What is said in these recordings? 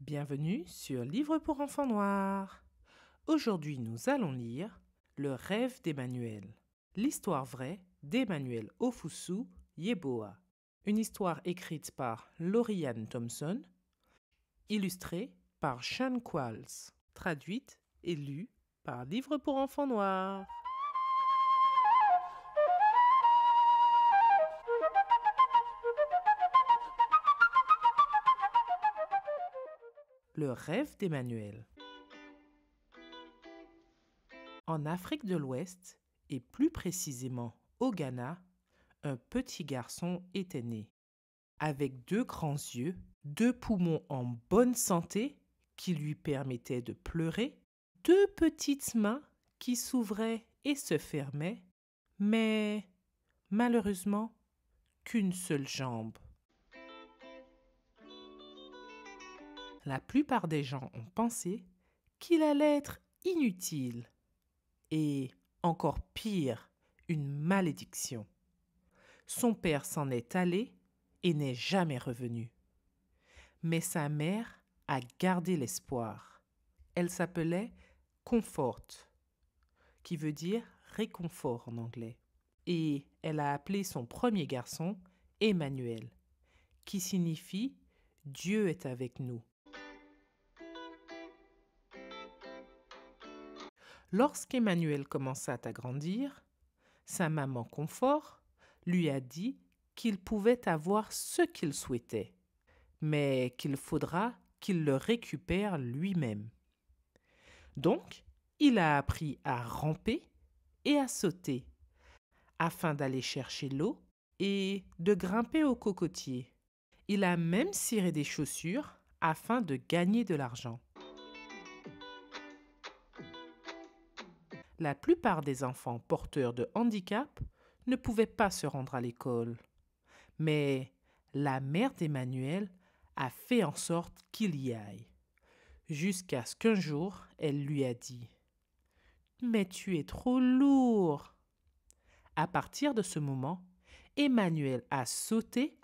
Bienvenue sur Livre pour enfants noirs. Aujourd'hui, nous allons lire Le rêve d'Emmanuel. L'histoire vraie d'Emmanuel Ofusu Yeboa. Une histoire écrite par Lauriane Thompson, illustrée par Sean Qualls, traduite et lue par Livre pour enfants noirs. le rêve d'Emmanuel. En Afrique de l'Ouest, et plus précisément au Ghana, un petit garçon était né, avec deux grands yeux, deux poumons en bonne santé qui lui permettaient de pleurer, deux petites mains qui s'ouvraient et se fermaient, mais malheureusement qu'une seule jambe. la plupart des gens ont pensé qu'il allait être inutile et, encore pire, une malédiction. Son père s'en est allé et n'est jamais revenu. Mais sa mère a gardé l'espoir. Elle s'appelait Confort, qui veut dire réconfort en anglais. Et elle a appelé son premier garçon Emmanuel, qui signifie Dieu est avec nous. Lorsqu'Emmanuel commença à grandir, sa maman Confort lui a dit qu'il pouvait avoir ce qu'il souhaitait, mais qu'il faudra qu'il le récupère lui-même. Donc, il a appris à ramper et à sauter, afin d'aller chercher l'eau et de grimper au cocotier. Il a même ciré des chaussures afin de gagner de l'argent. la plupart des enfants porteurs de handicap ne pouvaient pas se rendre à l'école. Mais la mère d'Emmanuel a fait en sorte qu'il y aille, jusqu'à ce qu'un jour elle lui a dit ⁇ Mais tu es trop lourd !⁇ À partir de ce moment, Emmanuel a sauté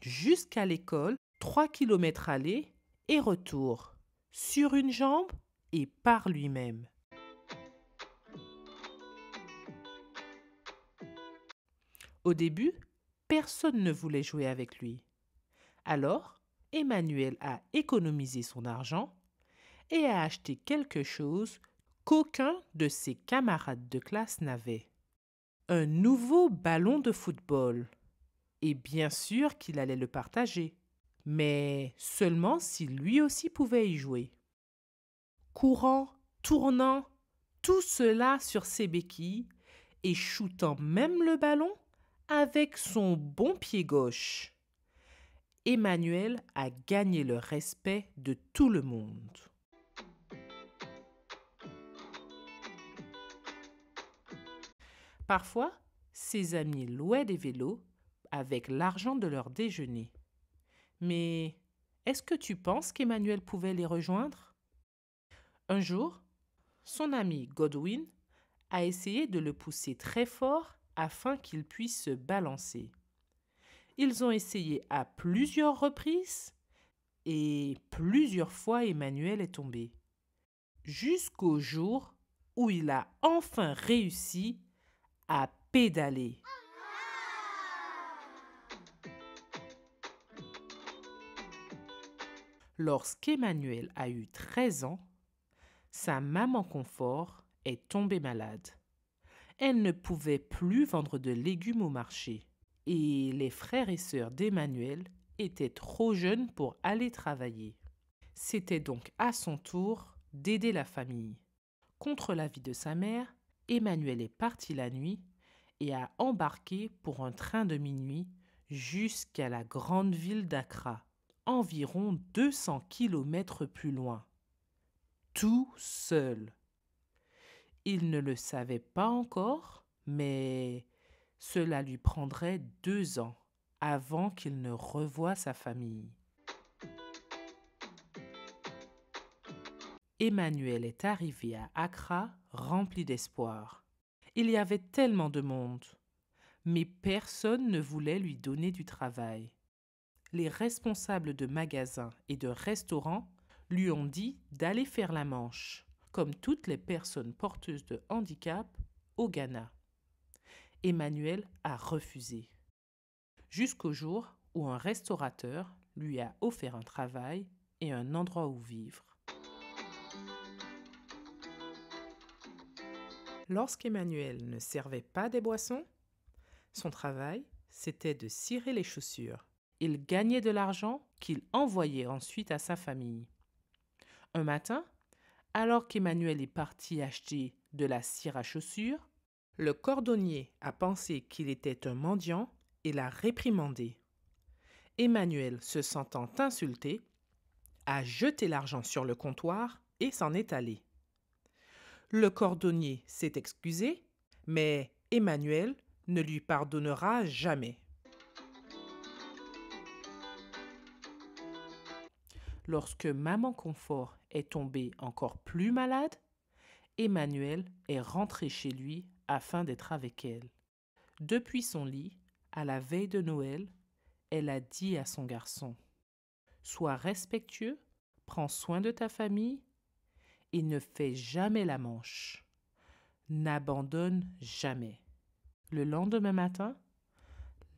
jusqu'à l'école, trois kilomètres aller et retour, sur une jambe et par lui-même. Au début, personne ne voulait jouer avec lui. Alors, Emmanuel a économisé son argent et a acheté quelque chose qu'aucun de ses camarades de classe n'avait. Un nouveau ballon de football. Et bien sûr qu'il allait le partager, mais seulement si lui aussi pouvait y jouer. Courant, tournant, tout cela sur ses béquilles et shootant même le ballon, avec son bon pied gauche. Emmanuel a gagné le respect de tout le monde. Parfois, ses amis louaient des vélos avec l'argent de leur déjeuner. Mais est-ce que tu penses qu'Emmanuel pouvait les rejoindre Un jour, son ami Godwin a essayé de le pousser très fort afin qu'il puisse se balancer. Ils ont essayé à plusieurs reprises et plusieurs fois Emmanuel est tombé. Jusqu'au jour où il a enfin réussi à pédaler. Lorsqu'Emmanuel a eu 13 ans, sa maman confort est tombée malade elle ne pouvait plus vendre de légumes au marché. Et les frères et sœurs d'Emmanuel étaient trop jeunes pour aller travailler. C'était donc à son tour d'aider la famille. Contre l'avis de sa mère, Emmanuel est parti la nuit et a embarqué pour un train de minuit jusqu'à la grande ville d'Accra, environ 200 kilomètres plus loin. Tout seul. Il ne le savait pas encore, mais cela lui prendrait deux ans avant qu'il ne revoie sa famille. Emmanuel est arrivé à Accra rempli d'espoir. Il y avait tellement de monde, mais personne ne voulait lui donner du travail. Les responsables de magasins et de restaurants lui ont dit d'aller faire la manche comme toutes les personnes porteuses de handicap, au Ghana. Emmanuel a refusé. Jusqu'au jour où un restaurateur lui a offert un travail et un endroit où vivre. Lorsqu'Emmanuel ne servait pas des boissons, son travail, c'était de cirer les chaussures. Il gagnait de l'argent qu'il envoyait ensuite à sa famille. Un matin, alors qu'Emmanuel est parti acheter de la cire à chaussures, le cordonnier a pensé qu'il était un mendiant et l'a réprimandé. Emmanuel, se sentant insulté, a jeté l'argent sur le comptoir et s'en est allé. Le cordonnier s'est excusé, mais Emmanuel ne lui pardonnera jamais. Lorsque Maman Confort est tombée encore plus malade, Emmanuel est rentré chez lui afin d'être avec elle. Depuis son lit, à la veille de Noël, elle a dit à son garçon Sois respectueux, prends soin de ta famille et ne fais jamais la manche. N'abandonne jamais. Le lendemain matin,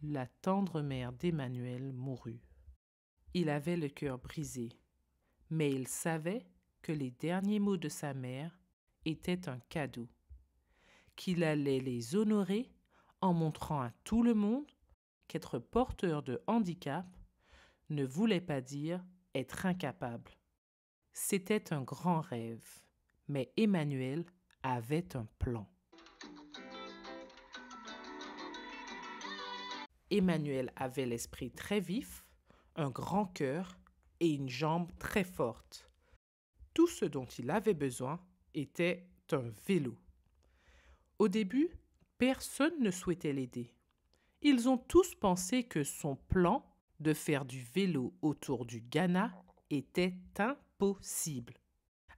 la tendre mère d'Emmanuel mourut. Il avait le cœur brisé mais il savait que les derniers mots de sa mère étaient un cadeau, qu'il allait les honorer en montrant à tout le monde qu'être porteur de handicap ne voulait pas dire être incapable. C'était un grand rêve, mais Emmanuel avait un plan. Emmanuel avait l'esprit très vif, un grand cœur et une jambe très forte. Tout ce dont il avait besoin était un vélo. Au début, personne ne souhaitait l'aider. Ils ont tous pensé que son plan de faire du vélo autour du Ghana était impossible.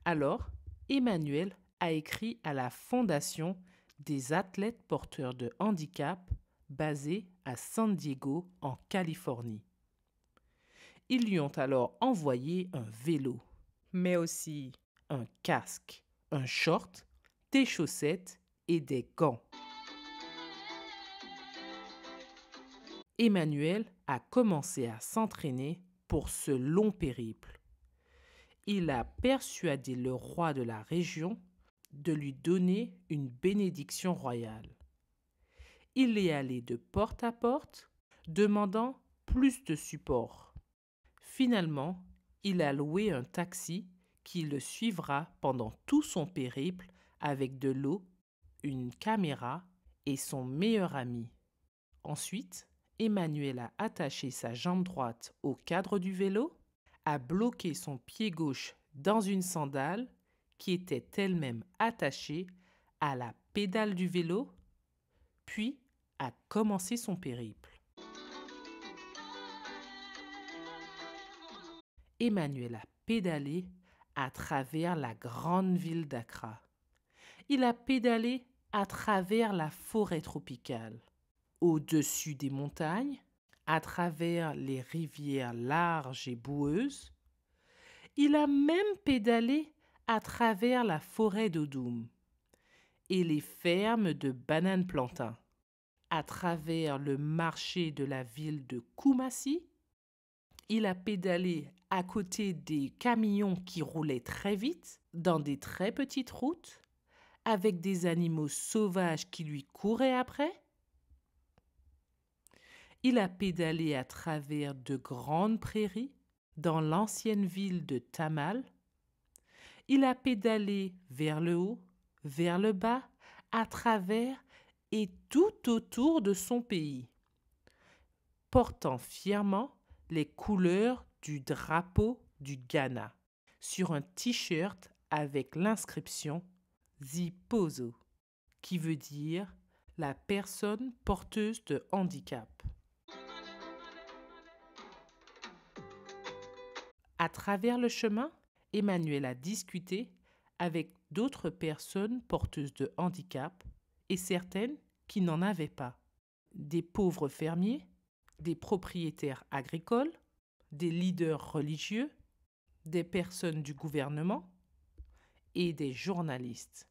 Alors, Emmanuel a écrit à la Fondation des athlètes porteurs de handicap basée à San Diego en Californie. Ils lui ont alors envoyé un vélo, mais aussi un casque, un short, des chaussettes et des gants. Emmanuel a commencé à s'entraîner pour ce long périple. Il a persuadé le roi de la région de lui donner une bénédiction royale. Il est allé de porte à porte, demandant plus de support. Finalement, il a loué un taxi qui le suivra pendant tout son périple avec de l'eau, une caméra et son meilleur ami. Ensuite, Emmanuel a attaché sa jambe droite au cadre du vélo, a bloqué son pied gauche dans une sandale qui était elle-même attachée à la pédale du vélo, puis a commencé son périple. Emmanuel a pédalé à travers la grande ville d'Accra. Il a pédalé à travers la forêt tropicale, au-dessus des montagnes, à travers les rivières larges et boueuses. Il a même pédalé à travers la forêt d'Odoum et les fermes de bananes plantains, à travers le marché de la ville de Koumassi il a pédalé à côté des camions qui roulaient très vite, dans des très petites routes, avec des animaux sauvages qui lui couraient après. Il a pédalé à travers de grandes prairies, dans l'ancienne ville de Tamal. Il a pédalé vers le haut, vers le bas, à travers et tout autour de son pays, portant fièrement les couleurs du drapeau du Ghana sur un t-shirt avec l'inscription Zipozo, qui veut dire la personne porteuse de handicap. À travers le chemin, Emmanuel a discuté avec d'autres personnes porteuses de handicap et certaines qui n'en avaient pas. Des pauvres fermiers des propriétaires agricoles, des leaders religieux, des personnes du gouvernement et des journalistes.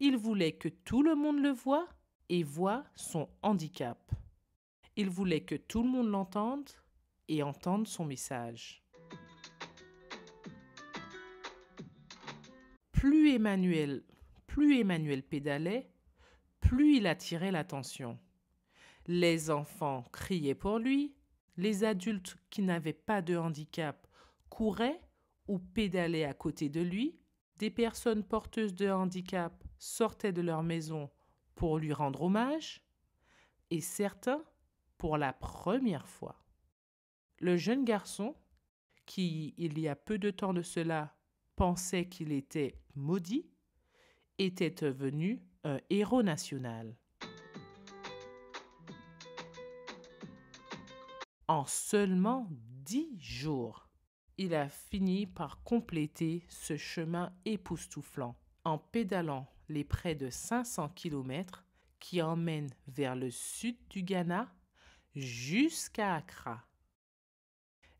Il voulait que tout le monde le voie et voie son handicap. Il voulait que tout le monde l'entende et entende son message. Plus Emmanuel, plus Emmanuel pédalait, plus il attirait l'attention. Les enfants criaient pour lui, les adultes qui n'avaient pas de handicap couraient ou pédalaient à côté de lui, des personnes porteuses de handicap sortaient de leur maison pour lui rendre hommage, et certains pour la première fois. Le jeune garçon, qui il y a peu de temps de cela pensait qu'il était maudit, était devenu un héros national. En seulement dix jours, il a fini par compléter ce chemin époustouflant en pédalant les près de 500 km qui emmènent vers le sud du Ghana jusqu'à Accra.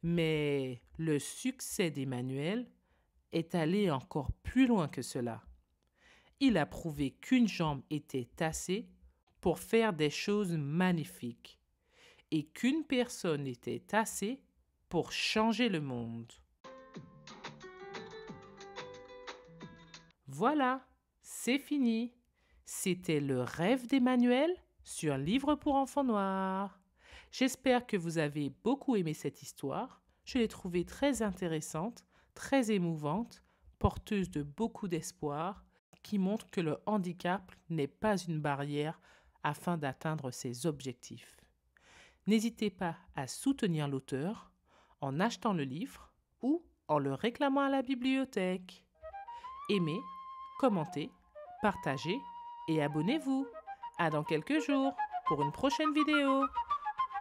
Mais le succès d'Emmanuel est allé encore plus loin que cela. Il a prouvé qu'une jambe était tassée pour faire des choses magnifiques et qu'une personne était assez pour changer le monde. Voilà, c'est fini. C'était le rêve d'Emmanuel sur Livre pour enfants noirs. J'espère que vous avez beaucoup aimé cette histoire. Je l'ai trouvée très intéressante, très émouvante, porteuse de beaucoup d'espoir, qui montre que le handicap n'est pas une barrière afin d'atteindre ses objectifs. N'hésitez pas à soutenir l'auteur en achetant le livre ou en le réclamant à la bibliothèque. Aimez, commentez, partagez et abonnez-vous. À dans quelques jours pour une prochaine vidéo.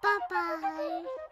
Bye bye